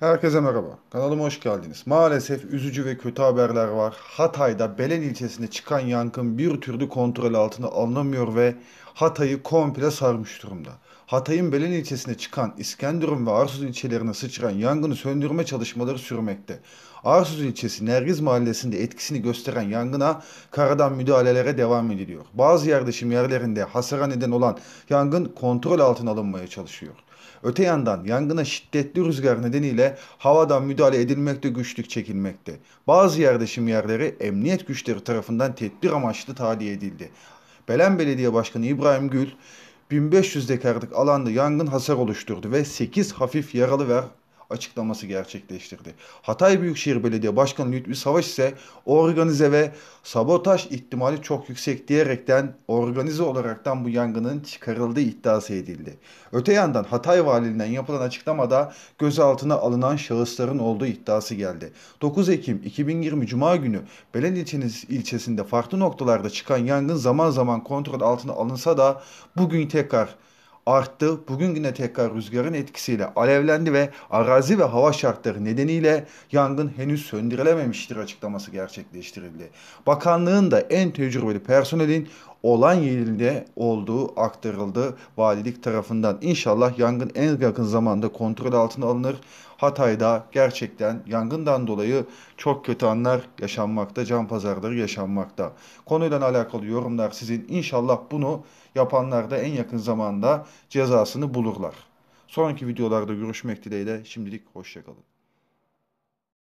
Herkese merhaba. Kanalıma hoş geldiniz. Maalesef üzücü ve kötü haberler var. Hatay'da Belen ilçesinde çıkan yangın bir türlü kontrol altına alınamıyor ve Hatay'ı komple sarmış durumda. Hatay'ın Belen ilçesine çıkan İskenderun ve Arsuz ilçelerine sıçran yangını söndürme çalışmaları sürmekte. Arsuz ilçesi Nergiz mahallesinde etkisini gösteren yangına karadan müdahalelere devam ediliyor. Bazı yerleşim yerlerinde hasara neden olan yangın kontrol altına alınmaya çalışıyor. Öte yandan yangına şiddetli rüzgar nedeniyle havadan müdahale edilmekte güçlük çekilmekte. Bazı yerleşim yerleri emniyet güçleri tarafından tedbir amaçlı tahliye edildi. Belen Belediye Başkanı İbrahim Gül, 1500 dekarlık alanda yangın hasar oluşturdu ve 8 hafif yaralı ve açıklaması gerçekleştirdi. Hatay Büyükşehir Belediye Başkanı Lütfi Savaş ise organize ve sabotaj ihtimali çok yüksek diyerekten organize olaraktan bu yangının çıkarıldığı iddiası edildi. Öte yandan Hatay Valiliğinden yapılan açıklamada gözaltına alınan şahısların olduğu iddiası geldi. 9 Ekim 2020 Cuma günü Belen ilçesinde farklı noktalarda çıkan yangın zaman zaman kontrol altına alınsa da bugün tekrar arttı. Bugün güne tekrar rüzgarın etkisiyle alevlendi ve arazi ve hava şartları nedeniyle yangın henüz söndürülememiştir açıklaması gerçekleştirildi. Bakanlığın da en tecrübeli personelin olan yerinde olduğu aktarıldı valilik tarafından. İnşallah yangın en yakın zamanda kontrol altına alınır. Hatay'da gerçekten yangından dolayı çok kötü anlar yaşanmakta, can pazarları yaşanmakta. Konuyla alakalı yorumlar sizin. İnşallah bunu yapanlar da en yakın zamanda cezasını bulurlar. Sonraki videolarda görüşmek dileğiyle şimdilik hoşçakalın.